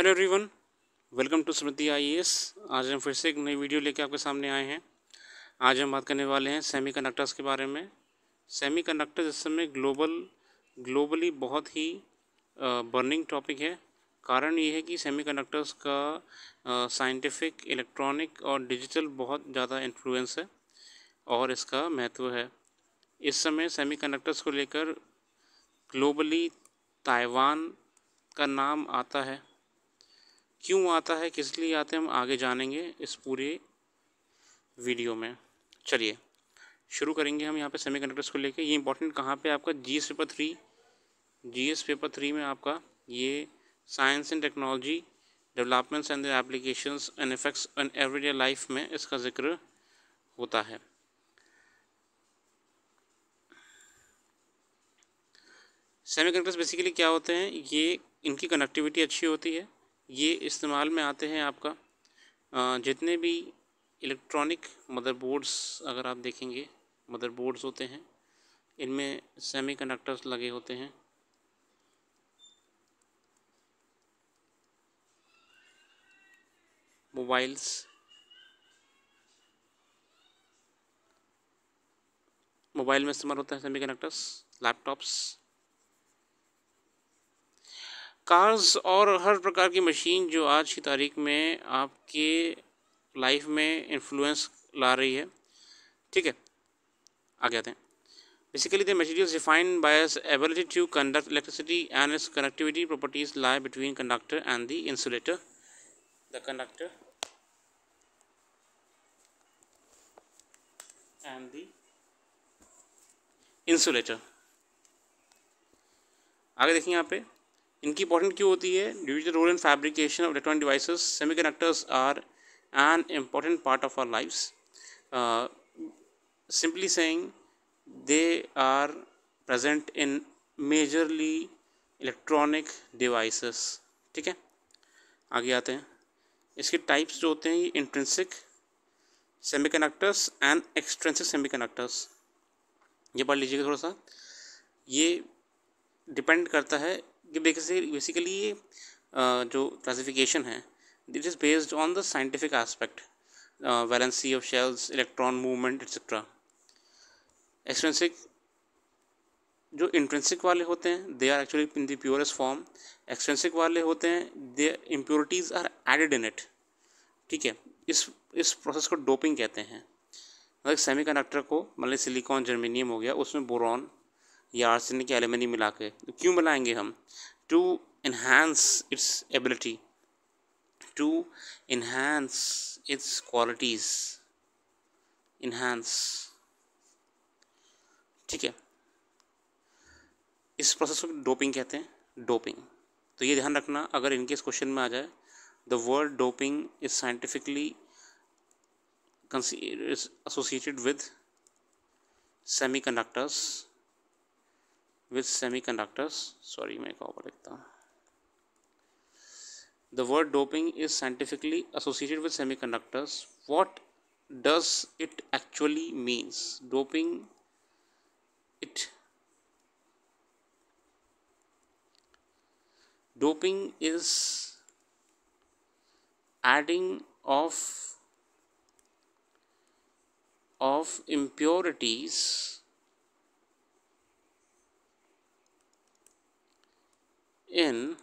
Hello everyone welcome to Smriti IAS आज हम फिर से एक नई वीडियो लेके आपके सामने आए हैं आज हम बात करने वाले हैं सेमी कंडक्टर्स के बारे में सेमी कंडक्टर्स इस समय ग्लोबल ग्लोबली बहुत ही बर्निंग टॉपिक है कारण ये है कि सेमी कंडक्टर्स का साइंटिफिक इलेक्ट्रॉनिक और डिजिटल बहुत ज़्यादा इन्फ्लुएंस है और इसका महत्व है इस समय सेमी को लेकर ग्लोबली ताइवान का नाम आता है क्यों आता है किस लिए आते हैं हम आगे जानेंगे इस पूरे वीडियो में चलिए शुरू करेंगे हम यहाँ पे सेमीकंडक्टर्स को लेके ये इंपॉर्टेंट कहाँ पे आपका GS paper three GS paper three में आपका ये science and technology developments and applications and effects in everyday life में इसका जिक्र होता है सेमीकंडक्टर्स बेसिकली क्या होते हैं ये इनकी कनेक्टिविटी अच्छी होती है ये इस्तेमाल में आते हैं आपका जितने भी इलेक्ट्रॉनिक मदरबोर्ड्स अगर आप देखेंगे मदरबोर्ड्स होते हैं इनमें सेमीकंडक्टर्स लगे होते हैं मोबाइल्स मोबाइल में इस्तेमाल होता है सेमीकंडक्टर्स लैपटॉप्स कार्स और हर प्रकार की मशीन जो आज की तारीख में आपके लाइफ में इन्फ्लुएंस ला रही है ठीक है आगे आते हैं basically the material defined bias ability to conduct electricity and its connectivity properties lie between conductor and the insulator the conductor and the insulator आगे देखिए यहाँ पे इनकी इंपॉर्टेंट क्यों होती है due to the role in fabrication of electronic devices semiconductors are an important part of our life's simply saying they are present in majorly electronic devices ठीक है आगे आते हैं इसके टाइप्स जो होते हैं ये intrinsic semi conductors and extrinsic semi conductors ये पढ़ लीजिएगा थोड़ा सा ये डिपेंड करता है बेसिकली ये uh, जो क्लासिफिकेशन है that is based on the scientific aspect valency of shells electron movement etcetera extrinsic जो इंट्रेंसिक वाले होते हैं they are actually in the purest form extrinsic वाले होते हैं they impurities are added in it ठीक है इस इस प्रोसेस को डोपिंग कहते हैं मतलब सेमी कंडक्टर को मतलब सिलिकॉन जर्मेनियम हो गया उसमें बोरॉन या आर्सेनिक एलमनी मिला के तो क्यों मिलाएंगे हम to enhance its ability to enhance its qualities enhance ठीक है इस प्रोसेस को डोपिंग कहते हैं डोपिंग तो ये ध्यान रखना अगर इनके इस क्वेश्चन में आ जाए the word doping is scientifically associated with semi conductors with semiconductors. Sorry, मैं एक और लिखता हूँ. The word doping is scientifically associated with semiconductors. What does it actually means? Doping it doping is adding of of impurities in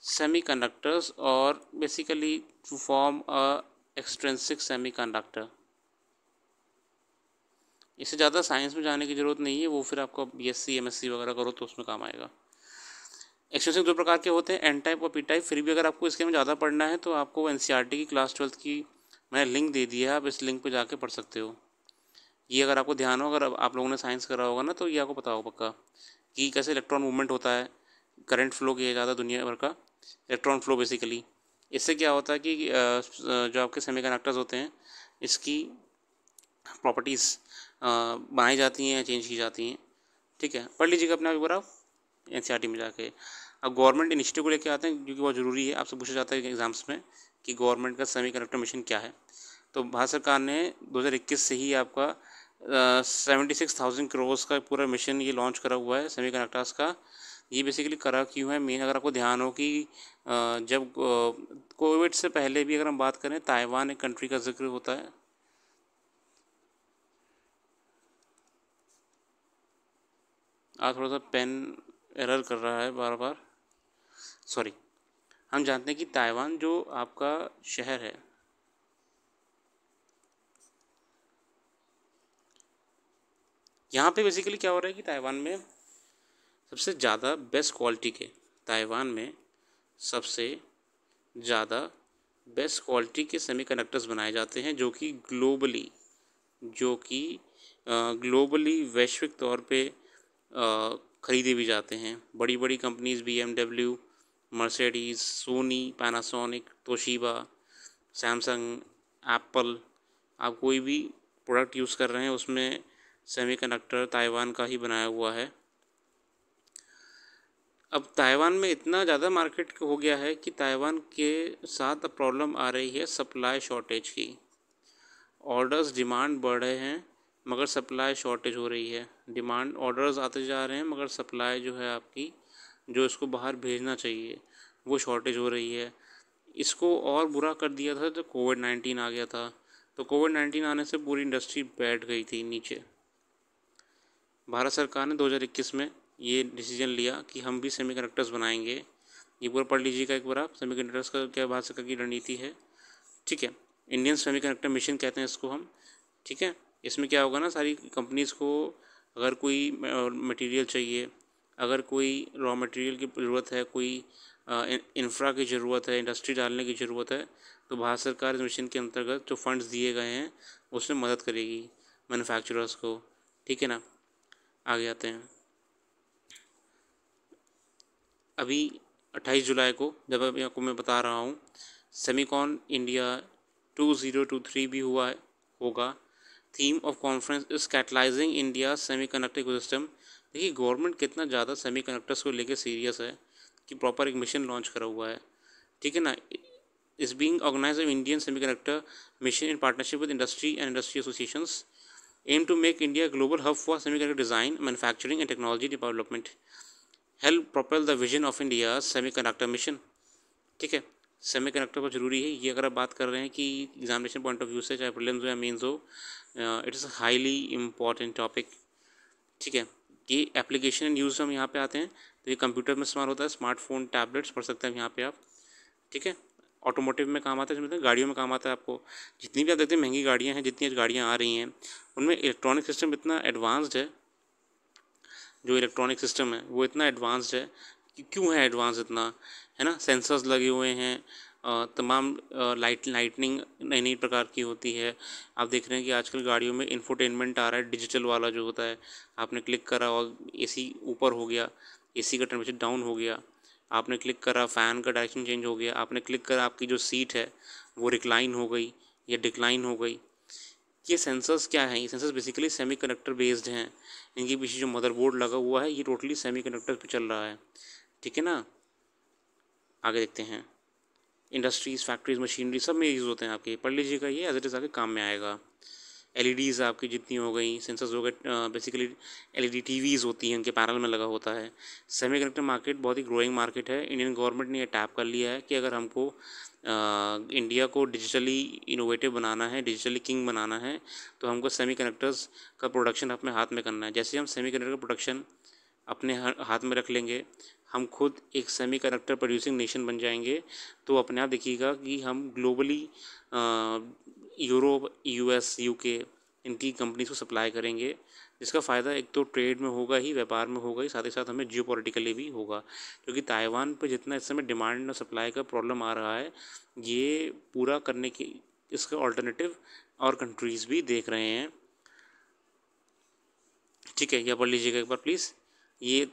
semiconductors or basically to form a extrinsic semiconductor इससे ज़्यादा science में जाने की ज़रूरत नहीं है वो फिर आपको B S C M S C वगैरह करो तो उसमें काम आएगा एक्सट्रेंसिक दो प्रकार के होते हैं एन टाइप और पी टाइप फिर भी अगर आपको इसके में ज़्यादा पढ़ना है तो आपको एन सी आर टी की क्लास ट्वेल्थ की मैंने लिंक दे दी है आप इस लिंक पर जाके पढ़ सकते हो ये अगर आपको ध्यान हो अगर आप लोगों ने साइंस करा होगा ना तो ये आपको पता होगा पक्का कि कैसे इलेक्ट्रॉन मूवमेंट होता है करंट फ्लो किया जाता है दुनिया भर का इलेक्ट्रॉन फ्लो बेसिकली इससे क्या होता है कि जो आपके सेमीकंडक्टर्स होते हैं इसकी प्रॉपर्टीज़ बनाई जाती हैं या चेंज की जाती हैं ठीक है पढ़ लीजिएगा अपना एक बार आप एन e में जाके अब गवर्नमेंट इनिशिएटिव को लेकर आते हैं क्योंकि बहुत ज़रूरी है आपसे पूछा जाता है एग्जाम्स में कि गवर्नमेंट का सेमी कंडक्टर मिशन क्या है तो भारत सरकार ने इक्कीस से ही आपका सेवेंटी सिक्स थाउजेंड करोर्स का पूरा मिशन ये लॉन्च करा हुआ है सेमी कनेक्टास का ये बेसिकली करा क्यों है मेन अगर आपको ध्यान हो कि जब कोविड से पहले भी अगर हम बात करें ताइवान एक कंट्री का जिक्र होता है आज थोड़ा सा पेन एरर कर रहा है बार बार सॉरी हम जानते हैं कि ताइवान जो आपका शहर है यहाँ पे बेसिकली क्या हो रहा है कि ताइवान में सबसे ज़्यादा बेस्ट क्वालिटी के ताइवान में सबसे ज़्यादा बेस्ट क्वालिटी के सेमीकंडक्टर्स बनाए जाते हैं जो कि ग्लोबली जो कि ग्लोबली वैश्विक तौर पे ख़रीदे भी जाते हैं बड़ी बड़ी companies B M W Mercedes Sony Panasonic Toshiba Samsung Apple आप कोई भी प्रोडक्ट यूज़ कर रहे हैं उसमें सेमीकंडक्टर ताइवान का ही बनाया हुआ है अब ताइवान में इतना ज़्यादा मार्केट हो गया है कि ताइवान के साथ अब प्रॉब्लम आ रही है सप्लाई शॉर्टेज की ऑर्डर्स डिमांड बढ़ रहे हैं मगर सप्लाई शॉर्टेज हो रही है डिमांड ऑर्डर्स आते जा रहे हैं मगर सप्लाई जो है आपकी जो इसको बाहर भेजना चाहिए वो शॉर्टेज हो रही है इसको और बुरा कर दिया था जब कोविड नाइन्टीन आ गया था तो कोविड नाइन्टीन आने से पूरी इंडस्ट्री बैठ गई थी नीचे भारत सरकार ने 2021 में ये डिसीजन लिया कि हम भी सेमी कंडक्टर्स बनाएंगे ये पूरा पढ़ लीजिएगा एक बार आप सेमी कंडक्टर्स का क्या भारत सरकार की रणनीति है ठीक है इंडियन सेमी कंडक्टर मिशन कहते हैं इसको हम ठीक है इसमें क्या होगा ना सारी कंपनीज़ को अगर कोई मटेरियल चाहिए अगर कोई रॉ मटेरियल की ज़रूरत है कोई इंफ्रा की ज़रूरत है इंडस्ट्री डालने की ज़रूरत है तो भारत सरकार इस मिशन के अंतर्गत जो फंड्स दिए गए हैं उसमें मदद करेगी मैन्युफैक्चरर्स को ठीक है ना आगे आते हैं अभी 28 जुलाई को जब अभी आपको मैं बता रहा हूँ सेमीकॉन इंडिया 2023 भी हुआ है होगा theme of conference is catalysing India semi connector system देखिए गवर्नमेंट कितना ज़्यादा सेमी कनेक्टर्स को लेकर सीरियस है कि प्रॉपर एक मिशन लॉन्च करा हुआ है ठीक है ना is being organise Indian semi connector mission in partnership with industry and industry associations aim to make India global hub for semi conductor design manufacturing and technology development. Help propel the vision of India semi conductor mission ठीक है semi conductor बहुत जरूरी है ये अगर आप बात कर रहे हैं कि एग्जामिनेशन पॉइंट ऑफ व्यू से चाहे प्रिलियम हो या मीनस हो it is highly important topic ठीक है ये एप्लीकेशन एंड यूज़ हम यहाँ पे आते हैं तो ये कंप्यूटर में इस्तेमाल होता है स्मार्टफोन टैबलेट्स पढ़ सकते हैं यहाँ पे आप ठीक है ऑटोमोटिव में काम आता है जिसमें गाड़ियों में काम आता है आपको जितनी भी आप देखते हैं महंगी गाड़ियाँ हैं जितनी आज गाड़ियाँ आ रही हैं उनमें इलेक्ट्रॉनिक सिस्टम इतना एडवांस्ड है जो इलेक्ट्रॉनिक सिस्टम है वो इतना एडवांस्ड है कि क्यों है एडवांस इतना है ना सेंसर्स लगे हुए हैं तमाम लाइट लाइटनिंग नई नई प्रकार की होती है आप देख रहे हैं कि आजकल गाड़ियों में इन्फोटेनमेंट आ रहा है डिजिटल वाला जो होता है आपने क्लिक करा और एसी ऊपर हो गया एसी का टेम्परेचर डाउन हो गया आपने क्लिक करा फ़ैन का डायरेक्शन चेंज हो गया आपने क्लिक करा आपकी जो सीट है वो रिक्लाइन हो गई या डिक्लाइन हो गई ये सेंसर्स क्या हैं ये sensors basically semi conductor based हैं इनके पीछे जो मदरबोर्ड लगा हुआ है ये टोटली सेमी कंडक्टर पर चल रहा है ठीक है ना आगे देखते हैं इंडस्ट्रीज़ फैक्ट्रीज मशीनरी सब में यूज़ होते हैं आपके पढ़ लीजिएगा ये एज इट इज़ आगे काम में आएगा एलईडीज़ e आपकी जितनी हो गई सेंसर्स हो गए बेसिकली एलईडी टीवीज़ होती हैं उनके पैनल में लगा होता है सेमी कनेक्टर मार्केट बहुत ही ग्रोइंग मार्केट है इंडियन गवर्नमेंट ने यह टैप कर लिया है कि अगर हमको आ, इंडिया को डिजिटली इनोवेटिव बनाना है डिजिटली किंग बनाना है तो हमको सेमी कनेक्टर्स का प्रोडक्शन अपने हाथ में करना है जैसे हम सेमी कंडक्टर प्रोडक्शन अपने हाथ में रख लेंगे हम खुद एक सेमी कनेक्टर प्रोड्यूसिंग नेशन बन जाएंगे तो अपने आप देखिएगा कि हम ग्लोबली यूरोप यूएस यूके इनकी कंपनीज को सप्लाई करेंगे जिसका फ़ायदा एक तो ट्रेड में होगा ही व्यापार में होगा ही साथ ही साथ हमें जियो भी होगा क्योंकि ताइवान पर जितना इस समय डिमांड और सप्लाई का प्रॉब्लम आ रहा है ये पूरा करने की इसका ऑल्टरनेटिव और कंट्रीज़ भी देख रहे हैं ठीक है यह पढ़ लीजिएगा एक बार प्लीज़ ये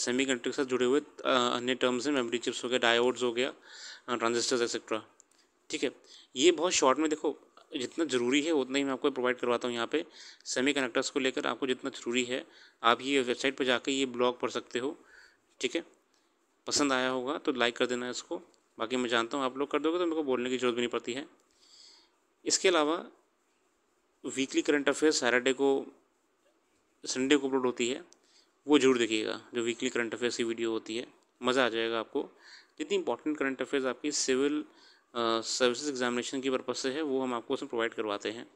सेमी कंट्री के साथ जुड़े हुए अन्य टर्म्स हैं मेमोरी चिप्स हो गया डायोड्स हो गया ट्रांजिस्टर्स एक्सेट्रा ठीक है ये बहुत शॉर्ट में देखो जितना ज़रूरी है उतना ही मैं आपको प्रोवाइड करवाता हूँ यहाँ पे सेमी कनेक्टर्स को लेकर आपको जितना ज़रूरी है आप ये वेबसाइट पर जाकर ये ब्लॉग पढ़ सकते हो ठीक है पसंद आया होगा तो लाइक कर देना इसको बाकी मैं जानता हूँ आप लोग कर दोगे तो मेरे को बोलने की ज़रूरत भी नहीं पड़ती है इसके अलावा वीकली करंट अफेयर्स सैटरडे को संडे को अपलोड होती है वो जरूर देखिएगा जो वीकली करंट अफेयर्स की वीडियो होती है मज़ा आ जाएगा आपको जितनी इंपॉर्टेंट करंट अफेयर्स आपकी सिविल सर्विसेज एग्जामिनेशन की पर्पज से है वो हम आपको उसमें प्रोवाइड करवाते हैं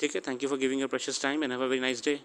ठीक है thank you for giving your precious time and have a very nice day